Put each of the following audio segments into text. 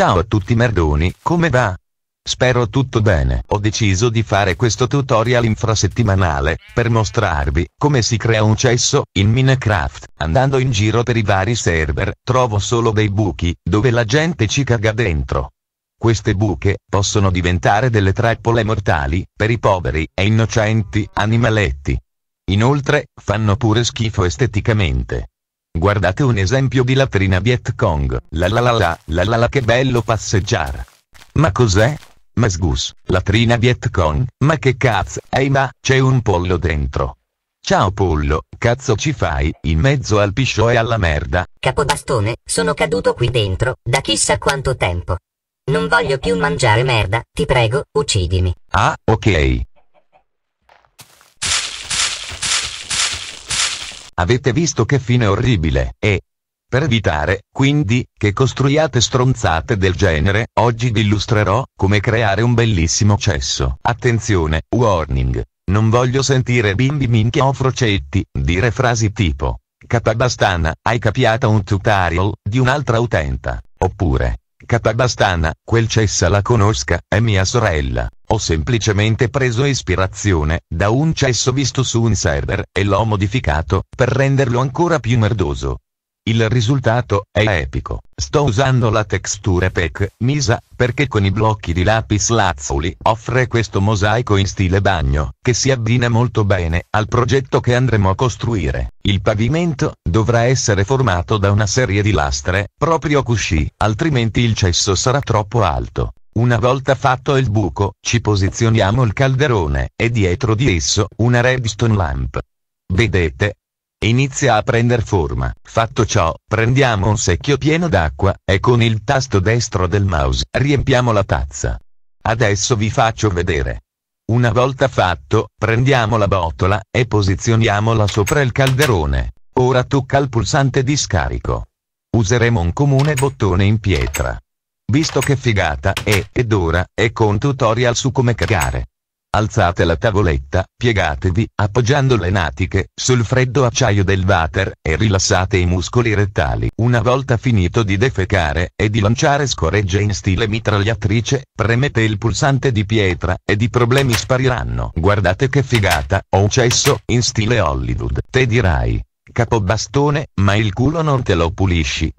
Ciao a tutti merdoni, come va? Spero tutto bene. Ho deciso di fare questo tutorial infrasettimanale, per mostrarvi come si crea un cesso, in Minecraft. Andando in giro per i vari server, trovo solo dei buchi, dove la gente ci caga dentro. Queste buche possono diventare delle trappole mortali, per i poveri e innocenti animaletti. Inoltre, fanno pure schifo esteticamente. Guardate un esempio di latrina Vietcong, la la la la, la la la che bello passeggiare. Ma cos'è? Ma sgus, latrina Vietcong, ma che cazzo, ehi ma, c'è un pollo dentro. Ciao pollo, cazzo ci fai, in mezzo al piscio e alla merda? Capobastone, sono caduto qui dentro, da chissà quanto tempo. Non voglio più mangiare merda, ti prego, uccidimi. Ah, ok. Avete visto che fine orribile, e... Per evitare, quindi, che costruiate stronzate del genere, oggi vi illustrerò come creare un bellissimo cesso. Attenzione, warning. Non voglio sentire bimbi minchia o frocetti, dire frasi tipo Catabastana, hai capiata un tutorial di un'altra utenta. Oppure, Catabastana, quel cessa la conosca, è mia sorella. Ho semplicemente preso ispirazione da un cesso visto su un server e l'ho modificato per renderlo ancora più merdoso. Il risultato è epico. Sto usando la texture pack Misa perché con i blocchi di lapis lazzuli offre questo mosaico in stile bagno che si abbina molto bene al progetto che andremo a costruire. Il pavimento dovrà essere formato da una serie di lastre, proprio cusci, altrimenti il cesso sarà troppo alto. Una volta fatto il buco, ci posizioniamo il calderone, e dietro di esso, una redstone lamp. Vedete? Inizia a prendere forma. Fatto ciò, prendiamo un secchio pieno d'acqua, e con il tasto destro del mouse, riempiamo la tazza. Adesso vi faccio vedere. Una volta fatto, prendiamo la botola, e posizioniamola sopra il calderone. Ora tocca al pulsante di scarico. Useremo un comune bottone in pietra. Visto che figata è, ed ora, ecco un tutorial su come cagare. Alzate la tavoletta, piegatevi, appoggiando le natiche, sul freddo acciaio del water, e rilassate i muscoli rettali. Una volta finito di defecare, e di lanciare scoregge in stile mitragliatrice, premete il pulsante di pietra, ed i problemi spariranno. Guardate che figata, ho un cesso, in stile Hollywood. Te dirai, capobastone, ma il culo non te lo pulisci.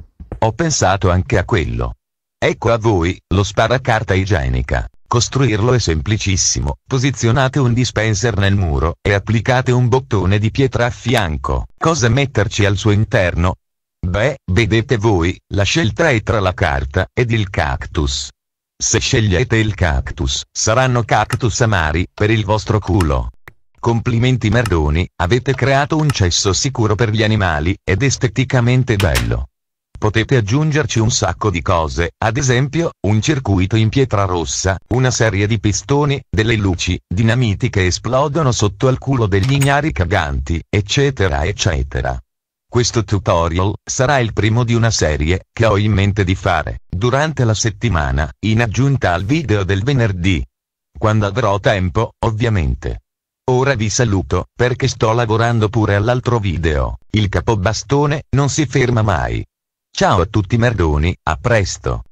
Ho pensato anche a quello. Ecco a voi, lo sparacarta igienica. Costruirlo è semplicissimo, posizionate un dispenser nel muro e applicate un bottone di pietra a fianco. Cosa metterci al suo interno? Beh, vedete voi, la scelta è tra la carta ed il cactus. Se scegliete il cactus, saranno cactus amari, per il vostro culo. Complimenti merdoni, avete creato un cesso sicuro per gli animali, ed esteticamente bello potete aggiungerci un sacco di cose, ad esempio, un circuito in pietra rossa, una serie di pistoni, delle luci, dinamiti che esplodono sotto al culo degli ignari caganti, eccetera eccetera. Questo tutorial sarà il primo di una serie che ho in mente di fare durante la settimana, in aggiunta al video del venerdì. Quando avrò tempo, ovviamente. Ora vi saluto perché sto lavorando pure all'altro video. Il capobastone non si ferma mai. Ciao a tutti merdoni, a presto!